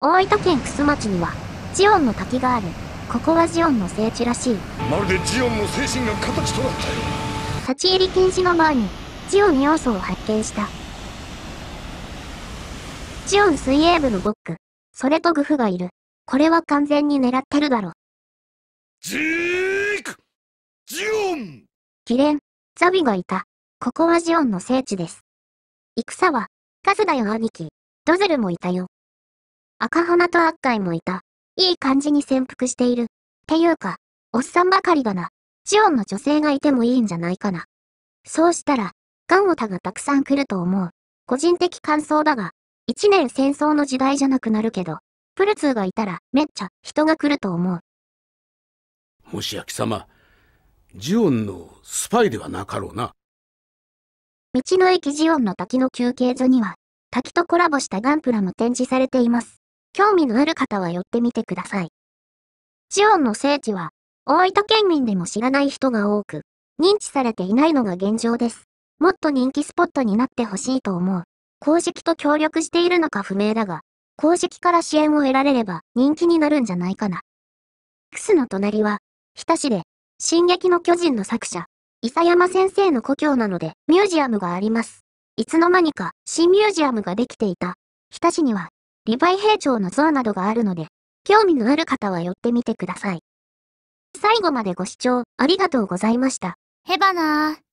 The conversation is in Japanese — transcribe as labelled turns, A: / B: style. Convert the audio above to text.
A: 大分県玖珠町にはジオンの滝があるここはジオンの聖地らしいまるでジオンの精神が形となったよ立ち入り禁止の前にジオン要素を発見したジオン水泳部のボックそれとグフがいるこれは完全に狙ってるだろジークジオンキレンザビがいたここはジオンの聖地です戦は数ズだよ兄貴ドズルもいたよ赤鼻と悪海もいた。いい感じに潜伏している。っていうか、おっさんばかりだな。ジオンの女性がいてもいいんじゃないかな。そうしたら、ガンオタがたくさん来ると思う。個人的感想だが、一年戦争の時代じゃなくなるけど、プルツーがいたらめっちゃ人が来ると思う。もしや貴様、ジオンのスパイではなかろうな。道の駅ジオンの滝の休憩所には、滝とコラボしたガンプラも展示されています。興味のある方は寄ってみてください。ジオンの聖地は、大分県民でも知らない人が多く、認知されていないのが現状です。もっと人気スポットになってほしいと思う。公式と協力しているのか不明だが、公式から支援を得られれば人気になるんじゃないかな。クスの隣は、日田市で、進撃の巨人の作者、伊佐山先生の故郷なので、ミュージアムがあります。いつの間にか、新ミュージアムができていた。日田市には、リヴァイ兵長の像などがあるので、興味のある方は寄ってみてください。最後までご視聴ありがとうございました。へばなー。